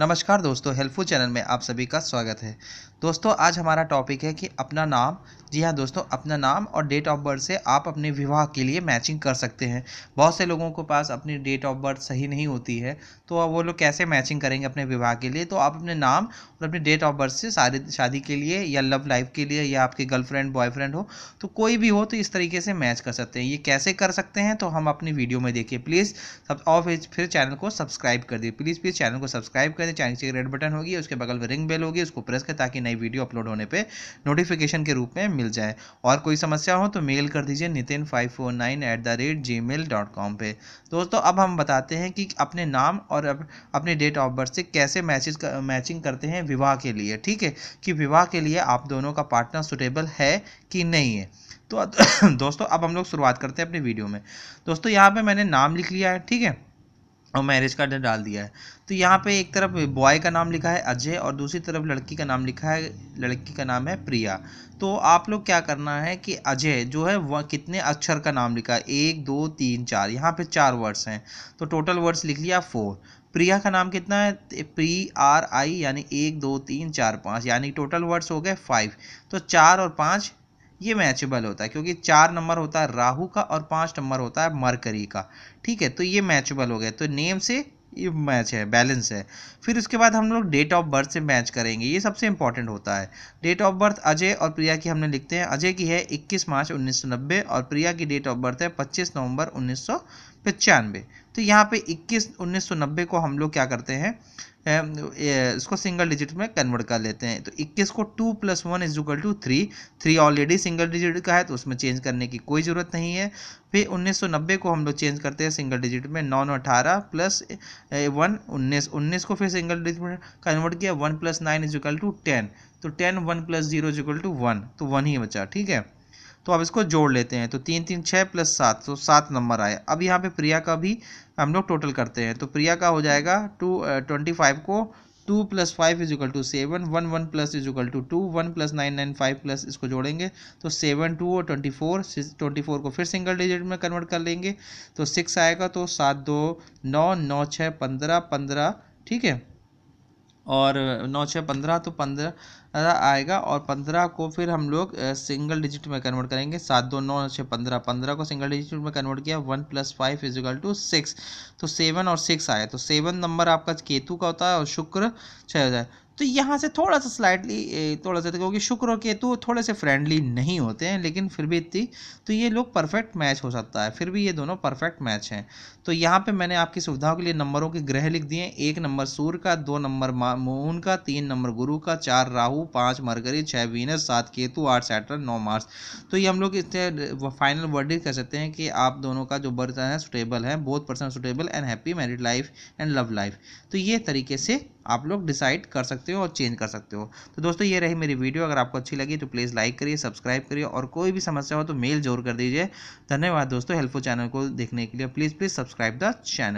नमस्कार दोस्तों helpful channel में आप सभी का स्वागत है दोस्तों आज हमारा टॉपिक है कि अपना नाम जी हाँ दोस्तों अपना नाम और डेट ऑफ बर्थ से आप अपने विवाह के लिए मैचिंग कर सकते हैं बहुत से लोगों के पास अपनी डेट ऑफ बर्थ सही नहीं होती है तो वो लोग कैसे मैचिंग करेंगे अपने विवाह के लिए तो आप अपने नाम और अपने डेट ऑफ बर्थ से शादी शादी के लिए या लव लाइफ के लिए या आपके गर्लफ्रेंड बॉयफ्रेंड हो तो कोई भी हो तो इस तरीके से मैच कर सकते हैं ये कैसे कर सकते हैं तो हम अपनी वीडियो में देखिए प्लीज़ और फिर चैनल को सब्सक्राइब कर दिए प्लीज़ प्लीज़ चैनल को सब्सक्राइब कर दे चैनल की रेड बटन होगी उसके बगल में रिंग बेल होगी उसको प्रेस करें ताकि नई वीडियो अपलोड होने पर नोटिफिकेशन के रूप में मिल जाए और कोई समस्या हो तो मेल कर दीजिए नितिन दोस्तों अब हम बताते हैं कि अपने नाम और अपने डेट ऑफ बर्थ से कैसे मैचेज मैचिंग करते हैं विवाह के लिए ठीक है कि विवाह के लिए आप दोनों का पार्टनर सुटेबल है कि नहीं है तो दोस्तों अब हम लोग शुरुआत करते हैं अपने वीडियो में दोस्तों यहाँ पे मैंने नाम लिख लिया है ठीक है और मैरिज कार्ड ने डाल दिया है तो यहाँ पे एक तरफ बॉय का नाम लिखा है अजय और दूसरी तरफ लड़की का नाम लिखा है लड़की का नाम है प्रिया तो आप लोग क्या करना है कि अजय जो है वह कितने अक्षर का नाम लिखा है एक दो तीन चार यहाँ पे चार वर्ड्स हैं तो टोटल वर्ड्स लिख लिया फोर प्रिया का नाम कितना है प्री आर आई यानी एक दो तीन चार पाँच यानी टोटल वर्ड्स हो गए फाइव तो चार और पाँच ये मैचेबल होता है क्योंकि चार नंबर होता है राहु का और पाँच नंबर होता है मरकरी का ठीक है तो ये मैचेबल हो गया तो नेम से ये मैच है बैलेंस है फिर उसके बाद हम लोग डेट ऑफ बर्थ से मैच करेंगे ये सबसे इंपॉर्टेंट होता है डेट ऑफ बर्थ अजय और प्रिया की हमने लिखते हैं अजय की है 21 मार्च 1990 और प्रिया की डेट ऑफ बर्थ है 25 नवंबर उन्नीस तो यहाँ पे 21 1990 को हम लोग क्या करते हैं इसको सिंगल डिजिट में कन्वर्ट कर लेते हैं तो 21 को 2 plus one is equal to three three already single digit का है तो उसमें चेंज करने की कोई ज़रूरत नहीं है फिर 1990 को हम लोग चेंज करते हैं सिंगल डिजिट में नौ नौ अठारह प्लस वन उन्नीस उन्नीस को फिर सिंगल डिजिट में कन्वर्ट किया one plus nine is equal to ten तो ten one plus zero is equal to one तो वन ही बचा ठीक है तो अब इसको जोड़ लेते हैं तो तीन तीन छः प्लस सात तो सात नंबर आया अब यहाँ पे प्रिया का भी हम लोग टोटल करते हैं तो प्रिया का हो जाएगा टू ट्वेंटी फाइव को two plus five is equal to seven one one plus is equal to two one plus nine nine five plus इसको जोड़ेंगे तो सेवन टू और ट्वेंटी फोर ट्वेंटी फोर को फिर सिंगल डिजिट में कन्वर्ट कर लेंगे तो सिक्स आएगा तो सात दो नौ नौ छः पंद्रह पंद्रह ठीक है और नौ छः पंद्रह तो पंद्रह आएगा और पंद्रह को फिर हम लोग सिंगल डिजिट में कन्वर्ट करेंगे सात दो नौ छः पंद्रह पंद्रह को सिंगल डिजिट में कन्वर्ट किया one plus five is equal to six तो सेवन और सिक्स आया तो सेवन नंबर आपका केतु का होता है और शुक्र छः हो जाए तो यहाँ से थोड़ा सा स्लाइटली थोड़ा सा तो क्योंकि शुक्र और केतु थोड़े से फ्रेंडली नहीं होते हैं लेकिन फिर भी इतनी तो ये लोग परफेक्ट मैच हो सकता है फिर भी ये दोनों परफेक्ट मैच हैं तो यहाँ पे मैंने आपकी सुविधाओं के लिए नंबरों के ग्रह लिख दिए एक नंबर सूर्य का दो नंबर मून का तीन नंबर गुरु का चार राहू पाँच मरकरी छः वीनस सात केतु आठ सैटर्न नौ मार्स तो ये हम लोग इससे फाइनल वर्ड कह सकते हैं कि आप दोनों का जो बर्थ है सुटेबल है बहुत person suitable and happy married life and love life तो ये तरीके से आप लोग डिसाइड कर सकते हो और चेंज कर सकते हो तो दोस्तों ये रही मेरी वीडियो अगर आपको अच्छी लगी तो प्लीज़ लाइक करिए सब्सक्राइब करिए और कोई भी समस्या हो तो मेल जरूर कर दीजिए धन्यवाद दोस्तों हेल्पफुल चैनल को देखने के लिए please please subscribe the channel